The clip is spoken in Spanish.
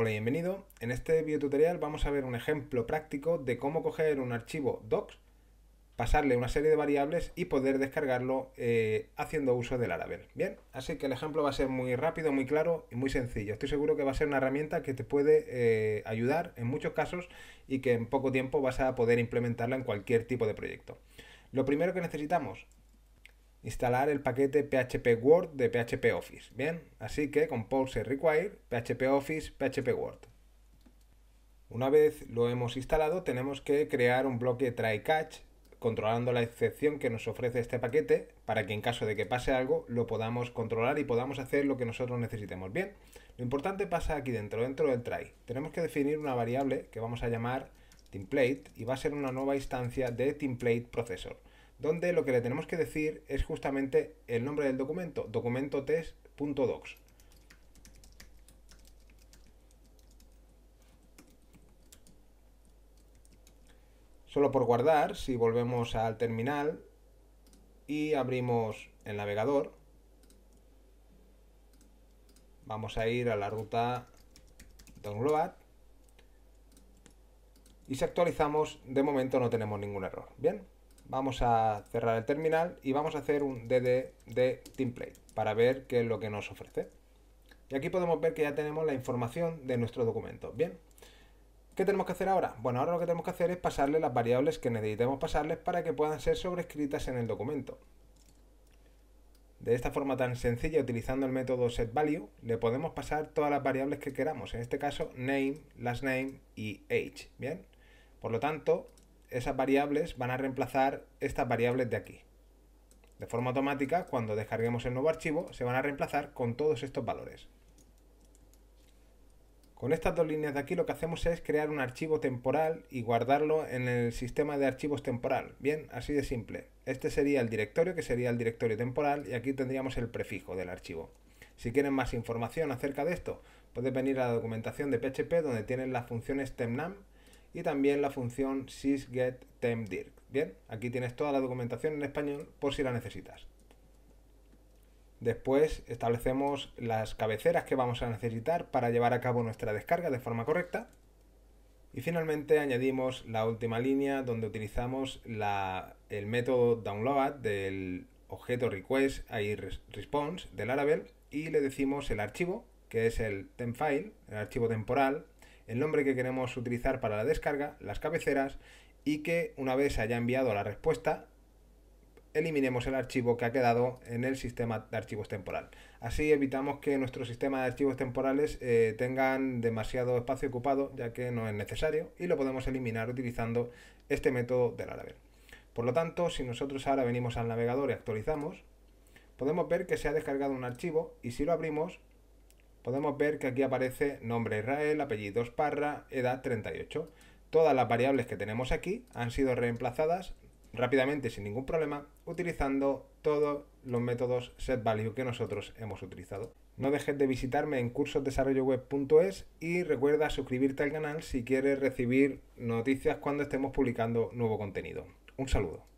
Hola y bienvenido. En este tutorial vamos a ver un ejemplo práctico de cómo coger un archivo docs, pasarle una serie de variables y poder descargarlo eh, haciendo uso del Laravel. Bien, así que el ejemplo va a ser muy rápido, muy claro y muy sencillo. Estoy seguro que va a ser una herramienta que te puede eh, ayudar en muchos casos y que en poco tiempo vas a poder implementarla en cualquier tipo de proyecto. Lo primero que necesitamos, instalar el paquete PHP Word de PHP Office. Bien, así que compose require PHP Office PHP Una vez lo hemos instalado, tenemos que crear un bloque try catch controlando la excepción que nos ofrece este paquete para que en caso de que pase algo lo podamos controlar y podamos hacer lo que nosotros necesitemos. Bien, lo importante pasa aquí dentro, dentro del try. Tenemos que definir una variable que vamos a llamar template y va a ser una nueva instancia de template processor donde lo que le tenemos que decir es justamente el nombre del documento, documento test.docs. Solo por guardar, si volvemos al terminal y abrimos el navegador, vamos a ir a la ruta download y si actualizamos, de momento no tenemos ningún error. Bien, vamos a cerrar el terminal y vamos a hacer un DD de template para ver qué es lo que nos ofrece. Y aquí podemos ver que ya tenemos la información de nuestro documento. Bien, ¿qué tenemos que hacer ahora? Bueno, ahora lo que tenemos que hacer es pasarle las variables que necesitemos pasarles para que puedan ser sobrescritas en el documento. De esta forma tan sencilla, utilizando el método setValue, le podemos pasar todas las variables que queramos, en este caso name, lastname y age. Bien, por lo tanto, esas variables van a reemplazar estas variables de aquí. De forma automática, cuando descarguemos el nuevo archivo, se van a reemplazar con todos estos valores. Con estas dos líneas de aquí lo que hacemos es crear un archivo temporal y guardarlo en el sistema de archivos temporal. Bien, así de simple. Este sería el directorio, que sería el directorio temporal, y aquí tendríamos el prefijo del archivo. Si quieren más información acerca de esto, pueden venir a la documentación de PHP donde tienen las funciones temnam y también la función sysgettempdir Bien, aquí tienes toda la documentación en español por si la necesitas. Después establecemos las cabeceras que vamos a necesitar para llevar a cabo nuestra descarga de forma correcta. Y finalmente añadimos la última línea donde utilizamos el método download del objeto request y response del Laravel y le decimos el archivo, que es el temp file, el archivo temporal, el nombre que queremos utilizar para la descarga, las cabeceras y que una vez haya enviado la respuesta, eliminemos el archivo que ha quedado en el sistema de archivos temporal. Así evitamos que nuestro sistema de archivos temporales eh, tengan demasiado espacio ocupado, ya que no es necesario, y lo podemos eliminar utilizando este método de Laravel. Por lo tanto, si nosotros ahora venimos al navegador y actualizamos, podemos ver que se ha descargado un archivo y si lo abrimos, podemos ver que aquí aparece nombre Israel, apellidos Parra, edad 38. Todas las variables que tenemos aquí han sido reemplazadas rápidamente sin ningún problema utilizando todos los métodos setValue que nosotros hemos utilizado. No dejes de visitarme en cursosdesarrolloweb.es y recuerda suscribirte al canal si quieres recibir noticias cuando estemos publicando nuevo contenido. Un saludo.